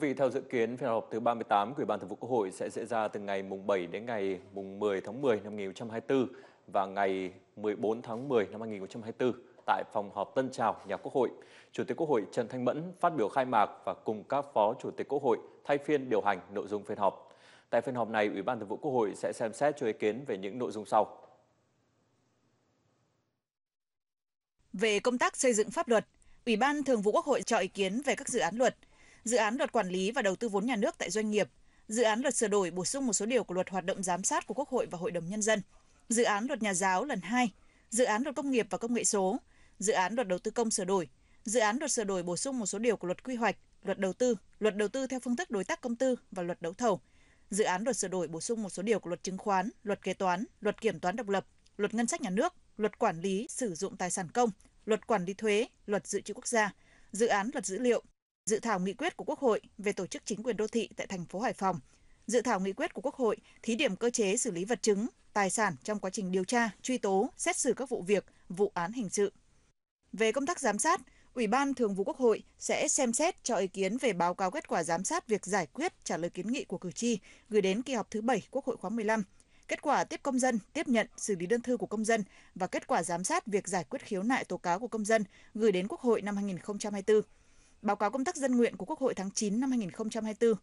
quý vị, theo dự kiến, phiên họp thứ 38 của Ủy ban Thường vụ Quốc hội sẽ diễn ra từ ngày mùng 7 đến ngày mùng 10 tháng 10 năm 2024 và ngày 14 tháng 10 năm 2024 tại phòng họp Tân Trào, nhà Quốc hội. Chủ tịch Quốc hội Trần Thanh Mẫn phát biểu khai mạc và cùng các phó chủ tịch Quốc hội thay phiên điều hành nội dung phiên họp. Tại phiên họp này, Ủy ban Thường vụ Quốc hội sẽ xem xét cho ý kiến về những nội dung sau. Về công tác xây dựng pháp luật, Ủy ban Thường vụ Quốc hội cho ý kiến về các dự án luật – dự án luật quản lý và đầu tư vốn nhà nước tại doanh nghiệp, dự án luật sửa đổi bổ sung một số điều của luật hoạt động giám sát của Quốc hội và Hội đồng Nhân dân, dự án luật nhà giáo lần 2, dự án luật công nghiệp và công nghệ số, dự án luật đầu tư công sửa đổi, dự án luật sửa đổi bổ sung một số điều của luật quy hoạch, luật đầu tư, luật đầu tư theo phương thức đối tác công tư và luật đấu thầu, dự án luật sửa đổi bổ sung một số điều của luật chứng khoán, luật kế toán, luật kiểm toán độc lập, luật ngân sách nhà nước, luật quản lý sử dụng tài sản công, luật quản lý thuế, luật dự trữ quốc gia, dự án luật dữ liệu, dự thảo nghị quyết của Quốc hội về tổ chức chính quyền đô thị tại thành phố Hải Phòng, dự thảo nghị quyết của Quốc hội thí điểm cơ chế xử lý vật chứng, tài sản trong quá trình điều tra, truy tố, xét xử các vụ việc, vụ án hình sự. Về công tác giám sát, Ủy ban Thường vụ Quốc hội sẽ xem xét cho ý kiến về báo cáo kết quả giám sát việc giải quyết trả lời kiến nghị của cử tri gửi đến kỳ họp thứ 7 Quốc hội khóa 15, kết quả tiếp công dân, tiếp nhận, xử lý đơn thư của công dân và kết quả giám sát việc giải quyết khiếu nại tố cáo của công dân gửi đến Quốc hội năm 2024 báo cáo công tác dân nguyện của Quốc hội tháng 9 năm 2024,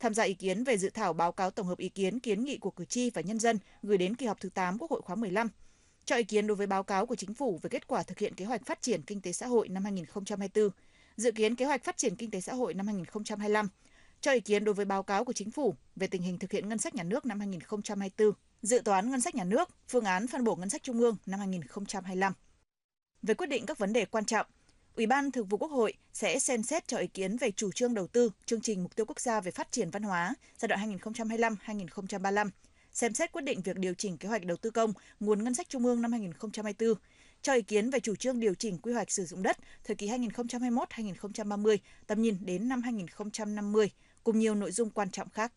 tham gia ý kiến về dự thảo báo cáo tổng hợp ý kiến kiến nghị của cử tri và nhân dân gửi đến kỳ họp thứ 8 Quốc hội khóa 15, cho ý kiến đối với báo cáo của chính phủ về kết quả thực hiện kế hoạch phát triển kinh tế xã hội năm 2024, dự kiến kế hoạch phát triển kinh tế xã hội năm 2025, cho ý kiến đối với báo cáo của chính phủ về tình hình thực hiện ngân sách nhà nước năm 2024, dự toán ngân sách nhà nước, phương án phân bổ ngân sách trung ương năm 2025. Về quyết định các vấn đề quan trọng Ủy ban Thường vụ Quốc hội sẽ xem xét cho ý kiến về chủ trương đầu tư chương trình mục tiêu quốc gia về phát triển văn hóa giai đoạn 2025-2035, xem xét quyết định việc điều chỉnh kế hoạch đầu tư công, nguồn ngân sách trung ương năm 2024, cho ý kiến về chủ trương điều chỉnh quy hoạch sử dụng đất thời kỳ 2021-2030, tầm nhìn đến năm 2050, cùng nhiều nội dung quan trọng khác.